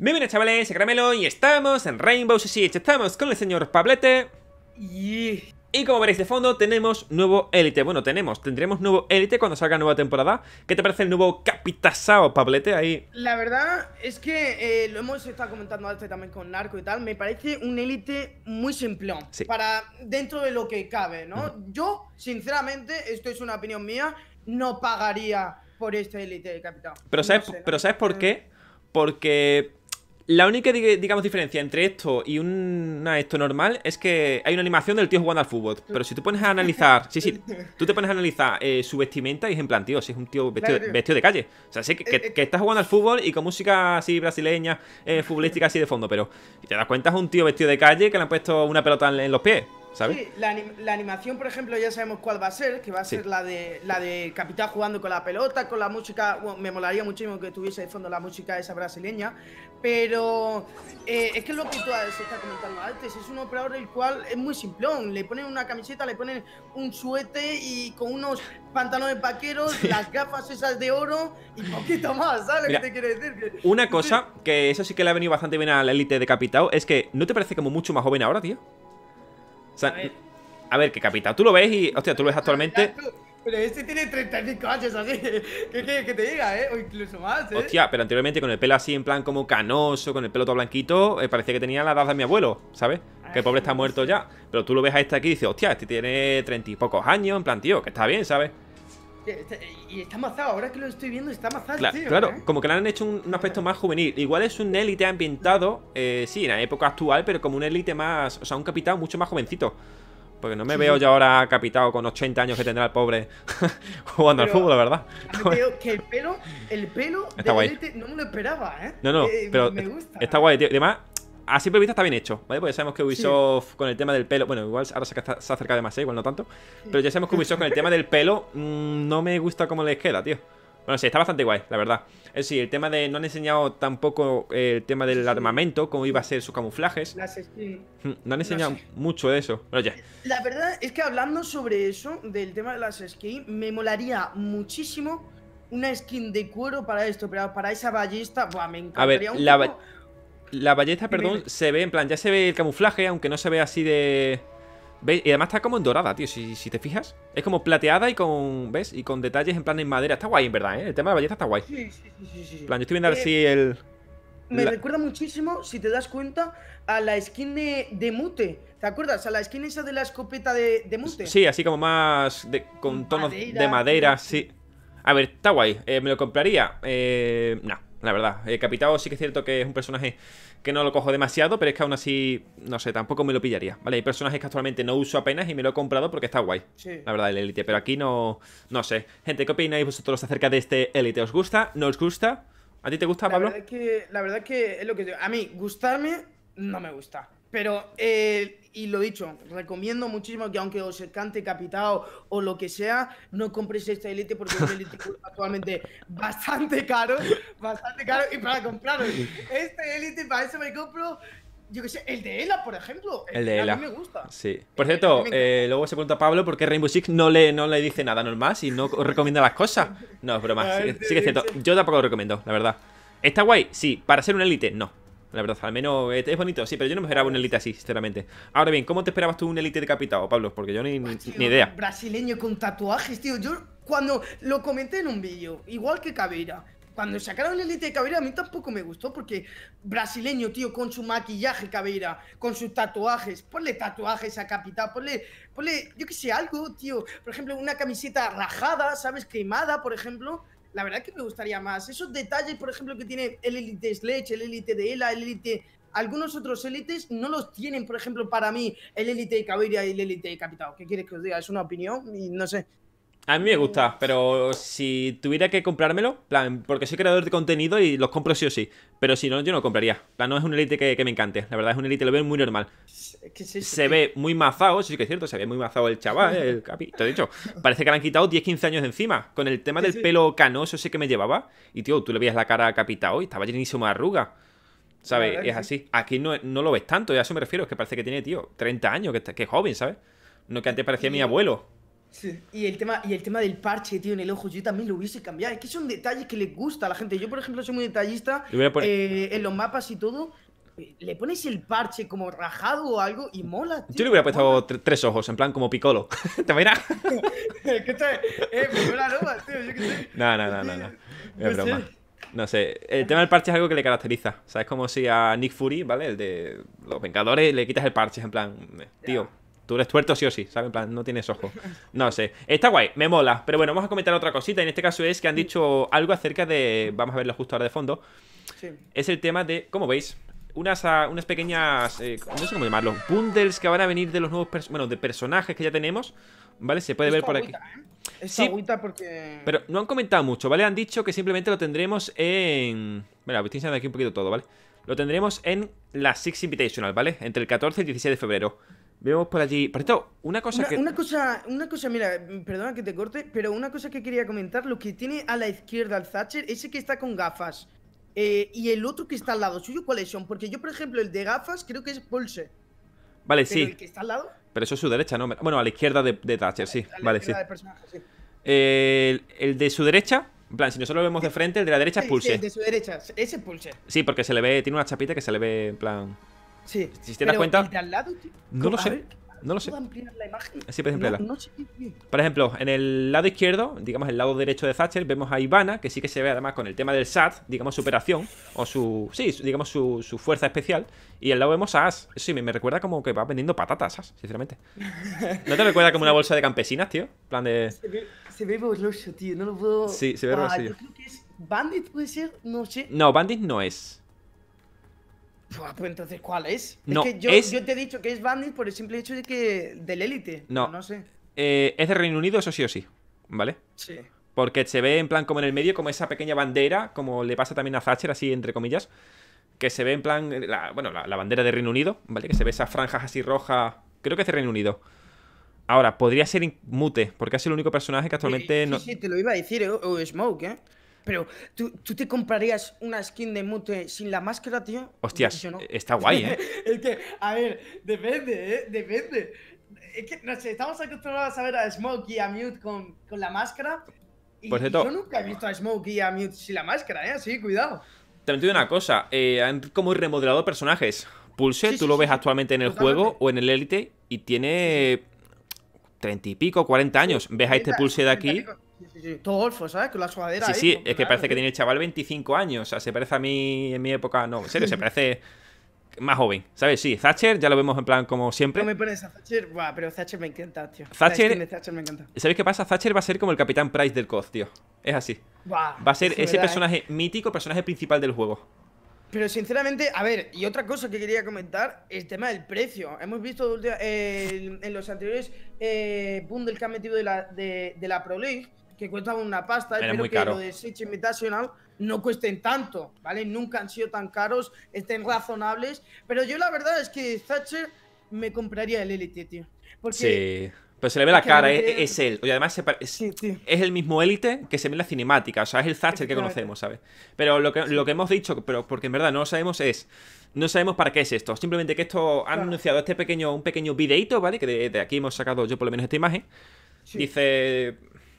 Bienvenidos chavales, chavales, Caramelo y estamos en Rainbow Six Estamos con el señor Pablete Y como veréis de fondo tenemos nuevo élite Bueno, tenemos, tendremos nuevo élite cuando salga nueva temporada ¿Qué te parece el nuevo capitasao, Pablete, ahí? La verdad es que eh, lo hemos estado comentando antes también con Narco y tal Me parece un élite muy simplón Para dentro de lo que cabe, ¿no? Yo, sinceramente, esto es una opinión mía No pagaría por este élite de capitán pero ¿sabes por eh. qué? Porque la única, digamos, diferencia entre esto y una esto normal es que hay una animación del tío jugando al fútbol. Pero si tú pones a analizar, sí, sí, tú te pones a analizar eh, su vestimenta y es en plan, tío, si es un tío vestido, de calle. O sea, sé que, eh, eh. que, está jugando al fútbol y con música así brasileña, futbolística así de fondo, pero te das cuenta es un tío vestido de calle que le han puesto una pelota en, los pies. ¿sabes? Sí, la, animación, por ejemplo, ya sabemos cuál va a ser, que va a ser la de la de Capitán jugando con la pelota, con la música, me molaría muchísimo que tuviese de fondo la música esa brasileña, pero eh, es que lo que tú has estado comentando antes, es un operador el cual es muy simplón. Le ponen una camiseta, le ponen un suete y con unos pantalones vaqueros, las gafas esas de oro y poquito más, ¿sabes lo que te quiero decir? Una cosa que eso sí que le ha venido bastante bien a la élite de Capitao es que ¿no te parece como mucho más joven ahora, tío? a ver, qué que Capitao tú lo ves y, hostia, tú lo ves actualmente... Pero este tiene 35 años así. que te diga, eh? O incluso más, eh. Hostia, pero anteriormente con el pelo así en plan como canoso, con el pelo todo blanquito, eh, parecía que tenía la edad de mi abuelo, ¿sabes? Que el pobre está muerto ya. Pero tú lo ves a este aquí y dices, hostia, este tiene treinta y pocos años, en plan, tío, que está bien, ¿sabes? Y está mazado, ahora que lo estoy viendo, está mazado, claro, Claro, eh. como que le han hecho un, aspecto más juvenil. Igual es un élite ambientado, eh, sí, en la época actual, pero como un élite más. O sea, un capitán mucho más jovencito. Porque no me veo yo ahora capitado con 80 años que tendrá el pobre jugando al fútbol, la verdad. que el pelo, el pelo está guay. no me lo esperaba, ¿eh? No, no, eh, pero me gusta. está guay, tío. Además, a simple vista está bien hecho, ¿vale? Porque sabemos que Ubisoft con el tema del pelo, bueno, igual ahora se, está, se acerca demasiado, igual no tanto, pero ya sabemos que Ubisoft con el tema del pelo mm, no me gusta cómo les queda, tío. Bueno, sí, está bastante guay, la verdad. Es eh, sí, el tema de. No han enseñado tampoco eh, el tema del armamento, cómo iba a ser sus camuflajes. Las, skins. Hmm, no han enseñado mucho de eso. La verdad es que hablando sobre eso, del tema de las skins, me molaría muchísimo una skin de cuero para esto, pero para esa ballesta, buah, me encantaría. A ver, la, la ballesta, perdón, se ve, en plan, ya se ve el camuflaje, aunque no se ve así de. Y además está como en dorada, tío, si, si, te fijas. Es como plateada y con, ¿ves? Y con detalles en plan en madera. Está guay, en verdad, ¿eh? El tema de la belleza está guay. Sí, sí, sí, sí. plan, yo estoy viendo así eh, el... Me recuerda muchísimo, si te das cuenta, a la skin de, Mute. ¿Te acuerdas? A la skin esa de la escopeta de, Mute. Sí, así como más con tonos de madera, sí. A ver, está guay. Eh, ¿Me lo compraría? Eh, no la verdad. Eh, Capitao sí que es cierto que es un personaje que no lo cojo demasiado, pero es que aún así, no sé, tampoco me lo pillaría. Vale, hay personajes que actualmente no uso apenas y me lo he comprado porque está guay. Sí. La verdad, el Elite. Pero aquí no, no sé. Gente, ¿qué opináis vosotros acerca de este Elite? ¿Os gusta? ¿No os gusta? ¿A ti te gusta, Pablo? La verdad es que, la verdad es que es lo que yo... A mí, gustarme no me gusta. Pero, eh, y lo dicho, recomiendo muchísimo que aunque os cante Capitado o lo que sea, no compréis esta Elite porque es un Elite actualmente bastante caro, bastante caro, y para comprarlo este Elite, para eso me compro yo qué sé, el de ELA, por ejemplo. El, de ELA. A mí me gusta. Sí. Por cierto, eh, luego se pregunta a Pablo Porque Rainbow Six no le, no le dice nada normal Y no recomienda las cosas. No, es broma. Ah, sí, que cierto. Yo tampoco lo recomiendo, la verdad. ¿Está guay? Sí. ¿Para ser un élite? No. La verdad, al menos eh, es bonito, sí, pero yo no me esperaba un elite así, sinceramente. Ahora bien, ¿cómo te esperabas tú un elite decapitado, Pablo? Porque yo ni, pues, ni idea. Brasileño con tatuajes, tío. Yo cuando lo comenté en un vídeo, igual que Caveira. Cuando sacaron el elite de Caveira a mí tampoco me gustó porque brasileño, tío, con su maquillaje Caveira, con sus tatuajes, ponle tatuajes a Capitán, ponle, ponle, yo qué sé, algo, tío. Por ejemplo, una camiseta rajada, ¿sabes? Quemada, por ejemplo la verdad es que me gustaría más. Esos detalles, por ejemplo, que tiene el Elite Sledge, el Elite de ELA, el Elite... Algunos otros élites no los tienen, por ejemplo, para mí, el Elite de y el Elite de ¿Qué quieres que os diga? Es una opinión y no sé. A mí me gusta, pero si tuviera que comprármelo, plan, porque soy creador de contenido y los compro sí o sí. Pero si no, yo no compraría. Plan, no es un elite que, me encante. La verdad es un elite, lo veo muy normal. se ve muy mazado, eso sí que es cierto, se ve muy mazado el chaval, el capi. Te he dicho, parece que le han quitado 10-15 años de encima. Con el tema del pelo canoso sé que me llevaba. Y tío, tú le veías la cara capitado y estaba llenísimo de arruga, ¿Sabes? Es así. Aquí no, lo ves tanto, y a eso me refiero. Es que parece que tiene, tío, 30 años, que, que joven, ¿sabes? No que antes parecía mi abuelo. Y el, tema, y el tema del parche, tío, en el ojo, yo también lo hubiese cambiado. Es que son detalles que le gusta a la gente. Yo, por ejemplo, soy muy detallista eh, en los mapas y todo. Le pones el parche como rajado o algo y mola. Tío, yo le hubiera puesto tres ojos, en plan como picolo ¿Te imaginas? es que está. Eh, tío. No, no, no, no. Sé. el tema del parche es algo que le caracteriza. sabes como si a Nick Fury, ¿vale? El de los Vengadores, le quitas el parche, en plan, eh, tío, Tú eres tuerto sí o sí, ¿sabes? En plan, no tienes ojo. No sé. Está guay, me mola. Pero bueno, vamos a comentar otra cosita. En este caso es que han dicho algo acerca de. Vamos a verlo justo ahora de fondo. Sí. Es el tema de. Como veis? Unas, ah, unas pequeñas. Eh, no sé cómo llamarlos. Bundles que van a venir de los nuevos. Bueno, de personajes que ya tenemos. ¿Vale? Se puede ver por aquí. Eh. agüita porque... Pero no han comentado mucho, ¿vale? Han dicho que simplemente lo tendremos en. Mira, estoy enseñando aquí un poquito todo, ¿vale? Lo tendremos en la Six Invitational, ¿vale? Entre el 14 y el 16 de febrero. Vemos por allí. Por una cosa que. Una cosa, una cosa, mira, perdona que te corte, pero una cosa que quería comentar: lo que tiene a la izquierda el Thatcher, ese que está con gafas, eh, y el otro que está al lado suyo, ¿cuáles son? Porque yo, por ejemplo, el de gafas creo que es Pulse. Vale, sí. ¿El que está al lado? Pero eso es su derecha, ¿no? Bueno, a la izquierda de, Thatcher, sí. vale, sí. El, de su derecha, en plan, si nosotros lo vemos de frente, el de la derecha es Pulse. El de su derecha, ese es Pulse. Sí, porque se le ve, tiene una chapita que se le ve, en plan. Si te das cuenta. al no lo sé. no lo sé. Por ejemplo, en el lado izquierdo, digamos el lado derecho de Thatcher, vemos a Ivana, que sí que se ve además con el tema del SAT, digamos su operación, o su. Sí, digamos su, fuerza especial. Y al lado vemos a Ash. Sí, me, recuerda como que va vendiendo patatas, sinceramente. ¿No te recuerda como una bolsa de campesinas, tío? plan de. Se ve, borroso, tío, no lo puedo. Sí, se ve ah, Yo creo que es Bandit, puede ser, no sé. No, Bandit no es pues entonces, ¿cuál es? No, es que yo, te he dicho que es Bandit por el simple hecho de que. del élite. No. No sé. Eh, es de Reino Unido, eso sí o sí. ¿Vale? Sí. Porque se ve en plan como en el medio, como esa pequeña bandera, como le pasa también a Thatcher, así entre comillas. Que se ve en plan. Eh, bueno, la, bandera de Reino Unido, ¿vale? Que se ve esas franjas así rojas. Creo que es de Reino Unido. Ahora, podría ser Mute, porque es el único personaje que actualmente sí, sí, no. te lo iba a decir, eh, o, o Smoke, ¿eh? pero ¿tú, ¿tú, te comprarías una skin de Mute sin la máscara, tío? Hostias, está guay, ¿eh? es que, a ver, depende, ¿eh? Depende. Es que, no sé, estamos acostumbrados a ver a Smoke y a Mute con, con la máscara. Y, yo nunca he visto a Smoke y a Mute sin la máscara, ¿eh? Así, cuidado. te digo una cosa, eh, han como remodelado personajes. Pulse, tú lo ves actualmente en el juego o en el Elite y tiene treinta y pico, 40 años. Ves a este Pulse de aquí... Sí, todo golfo, ¿sabes? Con la sudadera. Sí, sí, es que parece que tiene el chaval 25 años. O sea, se parece a mí en mi época. No, en serio, se parece más joven, ¿sabes? Sí, Thatcher ya lo vemos en plan como siempre. No me pones a Thatcher, Buah, pero Thatcher me encanta, tío. Thatcher, me encanta. ¿Sabes qué pasa? Thatcher va a ser como el Capitán Price del COD, tío. Es así. va a ser ese ¿eh? personaje mítico, personaje principal del juego. Pero sinceramente, a ver, y otra cosa que quería comentar, el tema del precio. Hemos visto en los anteriores eh, bundles que han metido de la, de la Pro League que cuesta una pasta. Era Pero muy que lo de Switch Invitational no cuesten tanto, ¿vale? Nunca han sido tan caros, estén razonables. Pero yo la verdad es que Thatcher me compraría el Elite, tío. Porque sí. Pero se le ve la cara, e-, es, él. Y además es, el mismo élite que se ve en la cinemática. O sea, es el Thatcher que conocemos, ¿sabes? Pero lo que, hemos dicho, pero porque en verdad no lo sabemos, es. No sabemos para qué es esto. Simplemente que esto han anunciado este pequeño, un pequeño videito, ¿vale? Que de, aquí hemos sacado yo por lo menos esta imagen. Dice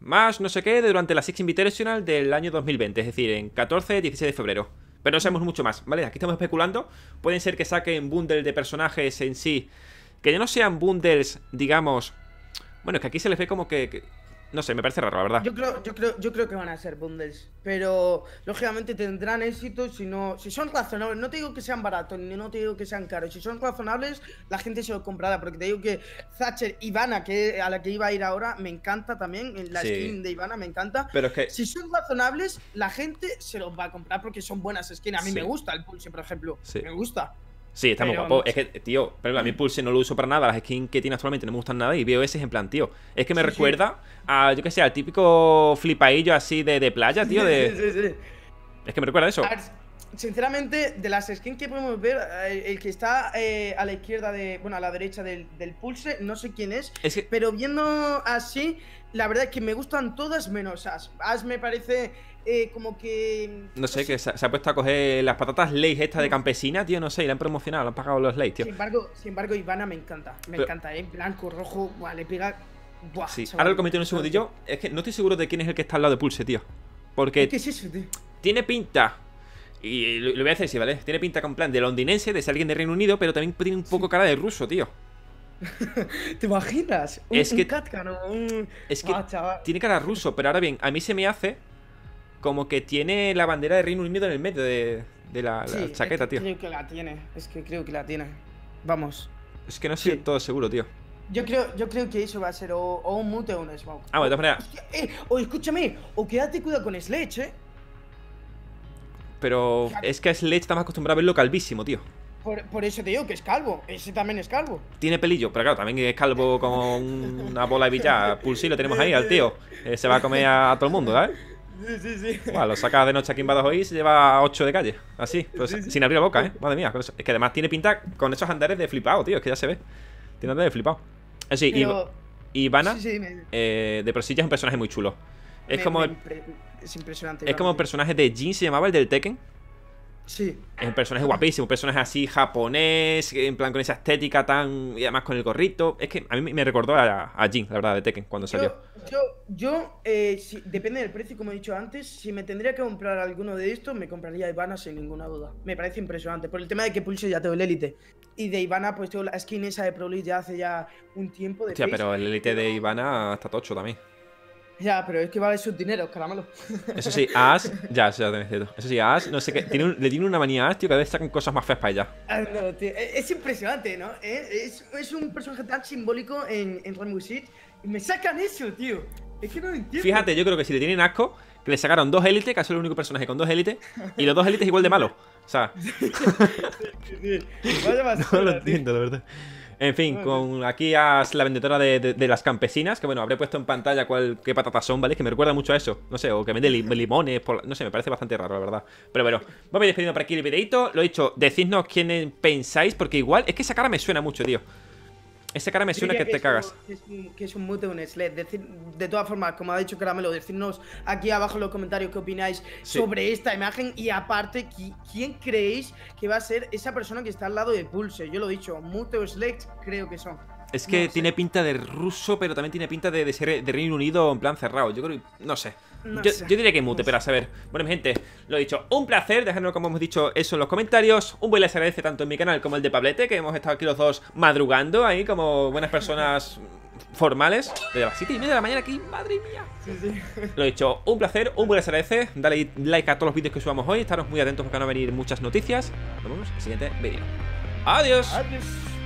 más no sé qué durante la Six Invitational del año 2020, es decir, en 14, 16 de febrero. Pero no sabemos mucho más, ¿vale? Aquí estamos especulando. Pueden ser que saquen bundles de personajes en sí, que ya no sean bundles, digamos... Bueno, es que aquí se les ve como que no sé, me parece raro, la verdad. Yo creo, yo creo, yo creo que van a ser bundles. Pero lógicamente tendrán éxito si no. Si son razonables. No te digo que sean baratos, ni no te digo que sean caros. Si son razonables, la gente se los comprará. Porque te digo que Thatcher, Ivana, que a la que iba a ir ahora, me encanta también. La skin de Ivana me encanta. Pero es que. Si son razonables, la gente se los va a comprar porque son buenas skins. A mí me gusta el Pulse, por ejemplo. Sí. Me gusta. Sí, está muy guapo. Es que, tío, pero a mí mm. Pulse no lo uso para nada. Las skins que tiene actualmente no me gustan nada. Y veo ese en plan, tío. Es que me recuerda a, yo qué sé, al típico flipaillo así de, playa, tío. De... es que me recuerda eso sinceramente, de las skins que podemos ver, eh, el que está eh, a la izquierda de. Bueno, a la derecha del, pulse, no sé quién es. Pero viendo así, la verdad es que me gustan todas menos As. As me parece. Eh, como que. No sé, que se, ha puesto a coger las patatas Leis esta de mm. campesina, tío, no sé, la han promocionado, la han pagado los Leis, tío. Sin embargo, sin embargo, Ivana me encanta, me encanta, ¿eh? Blanco, rojo, le pega. sí. Ahora lo comento en un segundillo, es que no estoy seguro de quién es el que está al lado de Pulse, tío. Porque. ¿Qué es eso, Tiene pinta y lo, voy a hacer así, ¿vale? Tiene pinta con plan de londinense, de ser alguien de Reino Unido, pero también tiene un poco cara de ruso, tío. ¿Te imaginas? es que, un ah, Es tiene cara ruso, pero ahora bien, a mí se me hace como que tiene la bandera de Reino Unido en el medio de, la, chaqueta, es que tío. Creo que la tiene, es que creo que la tiene. Vamos. Es que no estoy todo seguro, tío. Yo creo, yo creo que eso va a ser o, un mute o un smoke. Ah, bueno, de todas maneras. Eh, o escúchame, o quédate cuidado con Sledge, eh. Pero es que a está más acostumbrado a verlo calvísimo, tío. Por, por, eso te digo que es calvo. Ese también es calvo. Tiene pelillo, pero claro, también es calvo con una bola de billar. Pulsi lo tenemos ahí al tío. Eh, se va a comer a, todo el mundo, ¿sabes? Sí, sí, sí. lo saca de noche aquí en Badajoz y se lleva a 8 de calle. Así, pues, sin abrir la boca, ¿eh? Madre mía. Es que además tiene pinta con esos andares de flipado, tío. Es que ya se ve. Tiene andares de flipado. Así, eh, Ivana, eh, de prosilla es un personaje muy chulo. Es como. el es impresionante. Es como un personaje de Jin, se llamaba el del Tekken. Sí. Es un personaje guapísimo, un personaje así japonés, en plan con esa estética tan. y además con el gorrito. Es que a mí me recordó a, a Jin, la verdad, de Tekken, cuando salió. Yo, yo eh, depende del precio, como he dicho antes, si me tendría que comprar alguno de estos, me compraría Ivana sin ninguna duda. Me parece impresionante. Por el tema de que Pulse ya tengo el Elite. Y de Ivana, pues tengo la skin esa de Pro ya hace ya un tiempo. De pero el Elite de Ivana está tocho también. Ya, pero es que vale sus dineros, caramelo. Eso sí, Ash, ya, eso ya tenés cierto. Eso sí, Ash, no sé qué, le tiene una manía a Ash, tío, cada vez sacan cosas más feas para ella. Ah, e, es, impresionante, ¿no? E, es, un personaje tan simbólico en, en Rainbow Six y me sacan eso, tío. Es que no lo entiendo. Fíjate, yo creo que si le tienen asco, que le sacaron dos élites, que es sido el único personaje con dos élites, y los dos élites igual de malos. O sea. no lo entiendo, la verdad. En fin, con aquí a la vendedora de, las campesinas, que bueno, habré puesto en pantalla cuál, qué patatas son, ¿vale? Que me recuerda mucho a eso, no sé, o que vende limones, no sé, me parece bastante raro, la verdad. Pero bueno, vamos a ir despidiendo por aquí el videito, lo he dicho, decidnos quién pensáis, porque igual, es que esa cara me suena mucho, tío. Ese cara me suena que, te cagas. es que es un mute, un sled. de todas formas, como ha dicho Caramelo, decirnos aquí abajo en los comentarios qué opináis sobre esta imagen y aparte, ¿quién creéis que va a ser esa persona que está al lado de Pulse? Yo lo he dicho, mute o sled creo que son. Es que tiene pinta de ruso, pero también tiene pinta de, ser de Reino Unido en plan cerrado. Yo creo no sé. No yo, sé. yo, diría que mute, pero a saber. Bueno, mi gente, lo he dicho, un placer. Dejadnos, como hemos dicho, eso en los comentarios. Un buen les agradece tanto en mi canal como el de Pablete, que hemos estado aquí los dos madrugando ahí como buenas personas formales. De las 7 y media de la mañana aquí, madre mía. Sí, sí. Lo he dicho, un placer, un buen les Dale like a todos los vídeos que subamos hoy. Estaros muy atentos porque van a venir muchas noticias. Nos vemos en el siguiente vídeo. Adiós. Adiós.